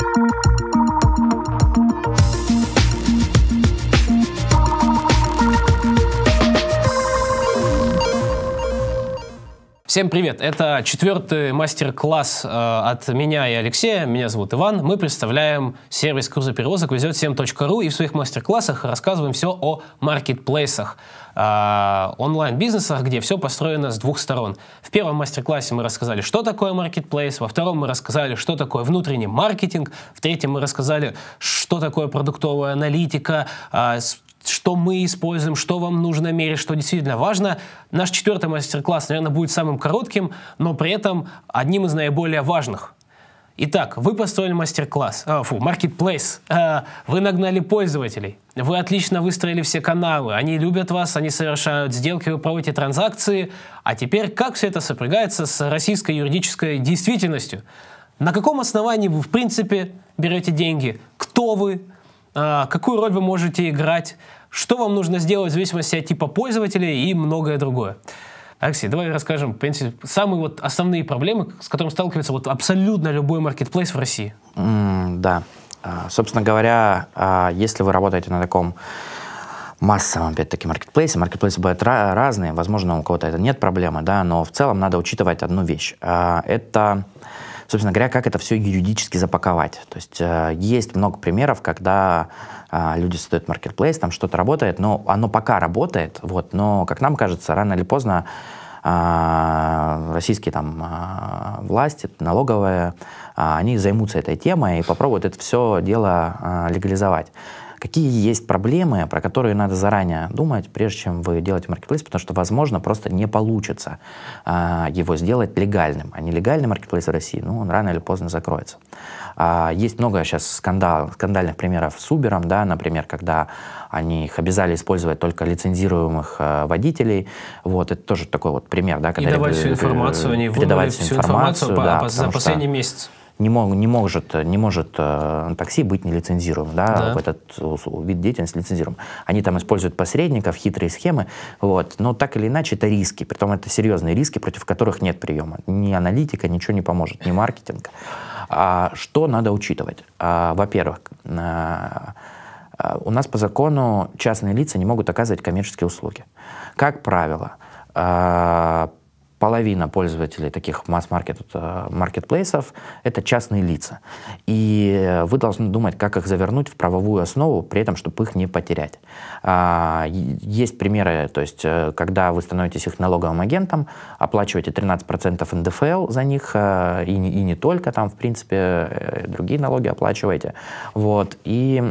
Thank you. Всем привет! Это четвертый мастер-класс э, от меня и Алексея. Меня зовут Иван. Мы представляем сервис грузоперевозок везет7.ру и в своих мастер-классах рассказываем все о маркетплейсах, э, онлайн-бизнесах, где все построено с двух сторон. В первом мастер-классе мы рассказали, что такое маркетплейс, во втором мы рассказали, что такое внутренний маркетинг, в третьем мы рассказали, что такое продуктовая аналитика, э, что мы используем, что вам нужно мерить, что действительно важно. Наш четвертый мастер-класс, наверное, будет самым коротким, но при этом одним из наиболее важных. Итак, вы построили мастер-класс, э, фу, маркетплейс, э, вы нагнали пользователей, вы отлично выстроили все каналы, они любят вас, они совершают сделки, вы проводите транзакции. А теперь как все это сопрягается с российской юридической действительностью? На каком основании вы, в принципе, берете деньги? Кто вы? Э, какую роль вы можете играть? что вам нужно сделать в зависимости от типа пользователя и многое другое. Алексей, давай расскажем, в принципе, самые вот основные проблемы, с которыми сталкивается вот абсолютно любой маркетплейс в России. Mm, да. А, собственно говоря, а, если вы работаете на таком массовом, опять-таки, маркетплейсе. Маркетплейсы бывают разные, возможно, у кого-то это нет проблемы, да, но в целом надо учитывать одну вещь. А, это собственно говоря, как это все юридически запаковать. То есть э, есть много примеров, когда э, люди создают маркетплейс, там что-то работает, но оно пока работает, вот, но, как нам кажется, рано или поздно э, российские там э, власти, налоговые, э, они займутся этой темой и попробуют это все дело э, легализовать. Какие есть проблемы, про которые надо заранее думать, прежде чем вы делаете маркетплейс, потому что, возможно, просто не получится а, его сделать легальным. А нелегальный маркетплейс в России, ну, он рано или поздно закроется. А, есть много сейчас скандал, скандальных примеров с Uber, да, например, когда они их обязали использовать только лицензируемых а, водителей. Вот, это тоже такой вот пример, да, когда... И давать всю информацию, они выдавать всю информацию, информацию по, да, по, за последний что, месяц не, мог, не может, не может э, такси быть нелицензируемым, да, да. этот вид деятельности лицензируем. Они там используют посредников, хитрые схемы, вот, но так или иначе это риски, притом это серьезные риски, против которых нет приема. Ни аналитика ничего не поможет, ни маркетинг. А что надо учитывать? А, во-первых, а, у нас по закону частные лица не могут оказывать коммерческие услуги. Как правило, а, половина пользователей таких масс-маркет э, маркетплейсов это частные лица. И вы должны думать, как их завернуть в правовую основу, при этом, чтобы их не потерять. А, есть примеры, то есть, э, когда вы становитесь их налоговым агентом, оплачиваете 13% НДФЛ за них, э, и не, и не только, там, в принципе, другие налоги оплачиваете, вот, и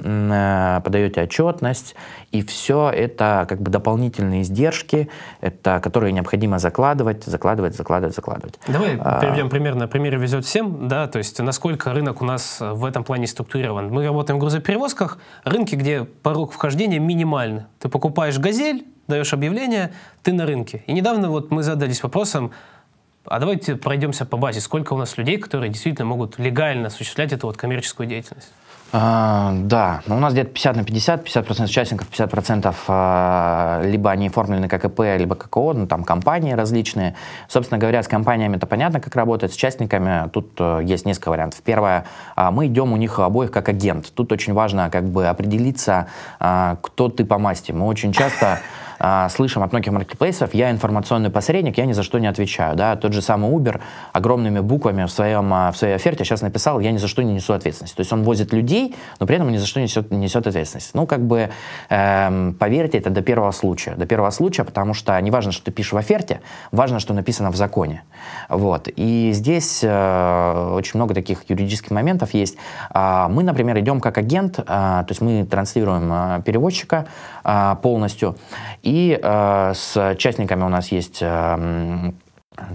подаете отчетность, и все это как бы дополнительные издержки, это, которые необходимо закладывать, закладывать, закладывать, закладывать. Давай а, приведем пример на примере «Везет всем», да, то есть насколько рынок у нас в этом плане структурирован. Мы работаем в грузоперевозках, рынки, где порог вхождения минимальный. Ты покупаешь «Газель», даешь объявление, ты на рынке. И недавно вот мы задались вопросом, а давайте пройдемся по базе, сколько у нас людей, которые действительно могут легально осуществлять эту вот коммерческую деятельность. А, да, но ну, у нас где-то 50 на 50, 50% участников, 50% а, либо они оформлены как ИП, либо ККО, ну там компании различные. Собственно говоря, с компаниями это понятно, как работает, с участниками. тут а, есть несколько вариантов. Первое, а, мы идем у них обоих как агент. Тут очень важно как бы определиться, а, кто ты по масти. Мы очень часто а, слышим от многих маркетплейсов, я информационный посредник, я ни за что не отвечаю. Да? Тот же самый Uber огромными буквами в, своем, а, в своей оферте сейчас написал, я ни за что не несу ответственность. То есть он возит людей, но при этом ни за что несет, несет ответственность. Ну, как бы, эм, поверьте, это до первого случая. До первого случая, потому что не важно, что ты пишешь в оферте, важно, что написано в законе. Вот. И здесь э, очень много таких юридических моментов есть. Э, мы, например, идем как агент, э, то есть мы транслируем э, переводчика э, полностью, и э, с частниками у нас есть э,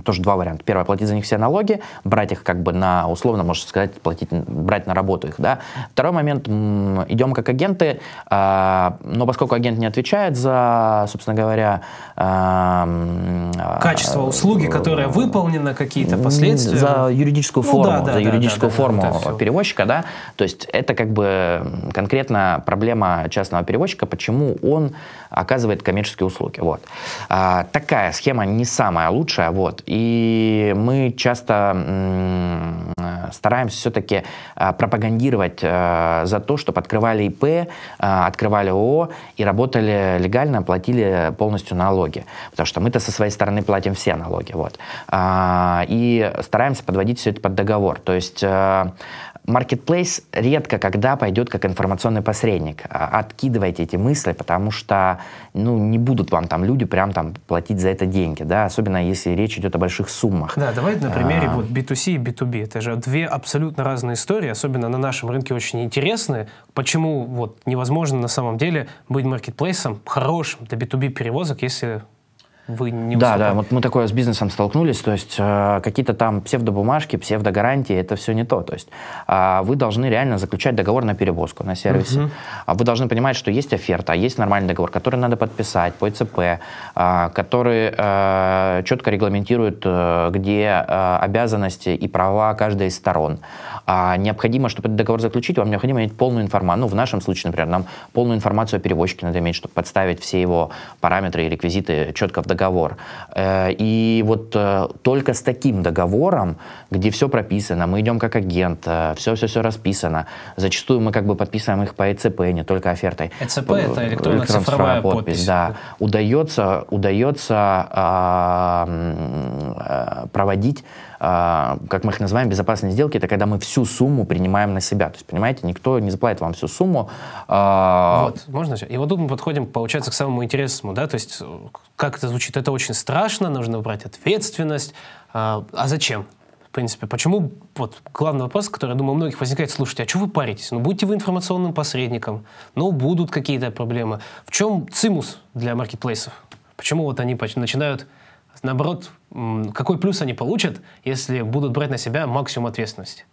тоже два варианта. Первое, платить за них все налоги, брать их как бы на, условно, можно сказать, платить, брать на работу их, да. Второй момент, идем как агенты, э, но поскольку агент не отвечает за, собственно говоря... Э, Качество услуги, э, которая выполнена, какие-то последствия. За юридическую ну форму, ну, да, да, за юридическую да, да, форму да, перевозчика, да. То есть это как бы конкретно проблема частного перевозчика, почему он оказывает коммерческие услуги, вот. Э, такая схема не самая лучшая, вот вот. И мы часто стараемся все-таки а, пропагандировать а, за то, чтобы открывали ИП, а, открывали ООО и работали легально, платили полностью налоги. Потому что мы-то со своей стороны платим все налоги. Вот. И стараемся подводить все это под договор. То есть Marketplace редко когда пойдет как информационный посредник. А, откидывайте эти мысли, потому что ну, не будут вам там люди прям там платить за это деньги, да, особенно если речь идет о больших суммах. Да, давайте на примере а... вот B2C и B2B. Это же две абсолютно разные истории, особенно на нашем рынке очень интересные. Почему вот невозможно на самом деле быть маркетплейсом хорошим для B2B перевозок, если вы не Да, да, вот мы такое с бизнесом столкнулись, то есть э, какие-то там псевдобумажки, псевдогарантии, это все не то. То есть э, вы должны реально заключать договор на перевозку, на сервисе. Угу. Uh-huh. Вы должны понимать, что есть оферта, а есть нормальный договор, который надо подписать по ИЦП, э, который э, четко регламентирует, э, где э, обязанности и права каждой из сторон. А необходимо, чтобы этот договор заключить, вам необходимо иметь полную информацию. Ну, в нашем случае, например, нам полную информацию о перевозчике надо иметь, чтобы подставить все его параметры и реквизиты четко в договор. Э, и вот э, только с таким договором, где все прописано, мы идем как агент, э, все-все-все расписано. Зачастую мы как бы подписываем их по ЭЦП, а не только офертой. ЭЦП — это электронная цифровая подпись. Да. Удается, удается проводить а, как мы их называем, безопасные сделки, это когда мы всю сумму принимаем на себя. То есть, понимаете, никто не заплатит вам всю сумму. А, вот, можно И вот тут мы подходим, получается, к самому интересному, да, то есть, как это звучит, это очень страшно, нужно брать ответственность. А, а зачем? в принципе, почему, вот главный вопрос, который, я думаю, у многих возникает, слушайте, а что вы паритесь? Ну, будете вы информационным посредником, ну, будут какие-то проблемы. В чем цимус для маркетплейсов? Почему вот они начинают наоборот, какой плюс они получат, если будут брать на себя максимум ответственности?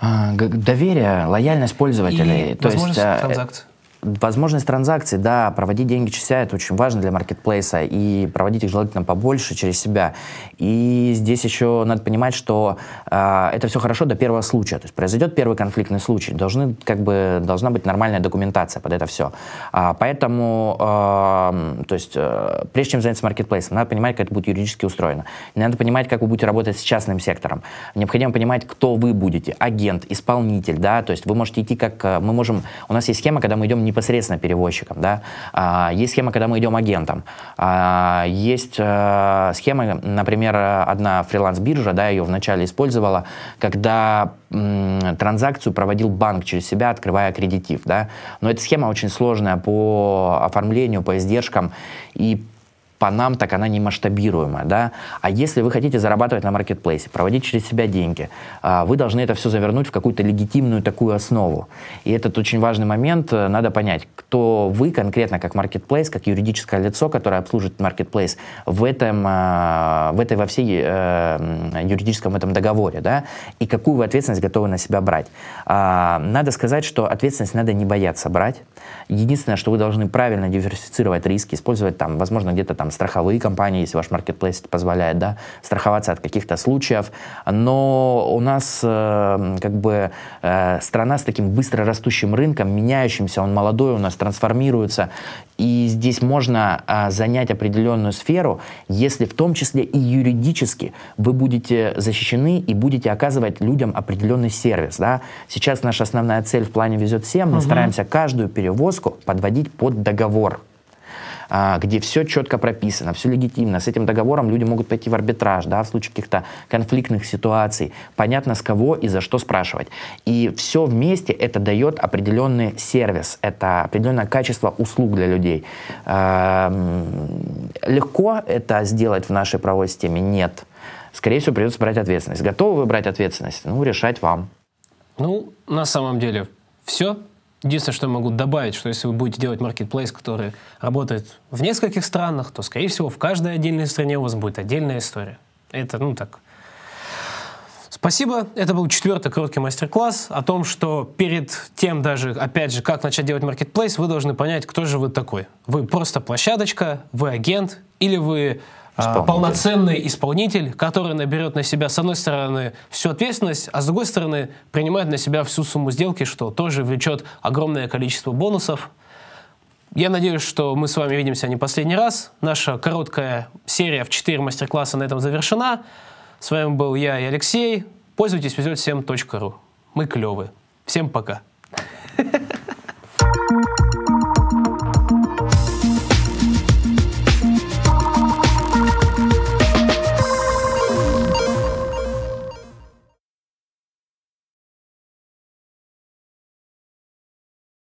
А, доверие, лояльность пользователей. И то возможность есть, а, транзакций Возможность транзакций, да, проводить деньги через себя, это очень важно для маркетплейса, и проводить их желательно побольше через себя. И здесь еще надо понимать, что э, это все хорошо до первого случая, то есть произойдет первый конфликтный случай, должны, как бы, должна быть нормальная документация под это все. А, поэтому, э, то есть, э, прежде чем заняться маркетплейсом, надо понимать, как это будет юридически устроено. Надо понимать, как вы будете работать с частным сектором. Необходимо понимать, кто вы будете, агент, исполнитель, да, то есть вы можете идти как, э, мы можем, у нас есть схема, когда мы идем не непосредственно перевозчиком, да. А, есть схема, когда мы идем агентом. А, есть э, схема, например, одна фриланс-биржа, да, ее вначале использовала, когда транзакцию проводил банк через себя, открывая кредитив, да. Но эта схема очень сложная по оформлению, по издержкам и по нам, так она не масштабируемая, да. А если вы хотите зарабатывать на маркетплейсе, проводить через себя деньги, а, вы должны это все завернуть в какую-то легитимную такую основу. И этот очень важный момент, э, надо понять, кто вы конкретно как маркетплейс, как юридическое лицо, которое обслуживает маркетплейс в этом, а, в этой во всей э, юридическом этом договоре, да, и какую вы ответственность готовы на себя брать. А, надо сказать, что ответственность надо не бояться брать. Единственное, что вы должны правильно диверсифицировать риски, использовать там, возможно, где-то там там страховые компании, если ваш маркетплейс это позволяет, да, страховаться от каких-то случаев. Но у нас э, как бы э, страна с таким быстро растущим рынком, меняющимся, он молодой у нас, трансформируется, и здесь можно э, занять определенную сферу, если в том числе и юридически вы будете защищены и будете оказывать людям определенный сервис, да. Сейчас наша основная цель в плане «Везет всем», мы угу. стараемся каждую перевозку подводить под договор. А, где все четко прописано, все легитимно. С этим договором люди могут пойти в арбитраж, да, в случае каких-то конфликтных ситуаций. Понятно, с кого и за что спрашивать. И все вместе это дает определенный сервис, это определенное качество услуг для людей. Эм, легко это сделать в нашей правовой системе? Нет. Скорее всего, придется брать ответственность. Готовы вы брать ответственность? Ну, решать вам. Ну, на самом деле, все. Единственное, что я могу добавить, что если вы будете делать маркетплейс, который работает в нескольких странах, то, скорее всего, в каждой отдельной стране у вас будет отдельная история. Это, ну, так. Спасибо. Это был четвертый короткий мастер-класс о том, что перед тем даже, опять же, как начать делать маркетплейс, вы должны понять, кто же вы такой. Вы просто площадочка, вы агент или вы а, исполнитель. полноценный исполнитель, который наберет на себя, с одной стороны, всю ответственность, а с другой стороны, принимает на себя всю сумму сделки, что тоже влечет огромное количество бонусов. Я надеюсь, что мы с вами видимся не последний раз. Наша короткая серия в 4 мастер-класса на этом завершена. С вами был я и Алексей. Пользуйтесь везет всем.ру. Мы клевы. Всем пока.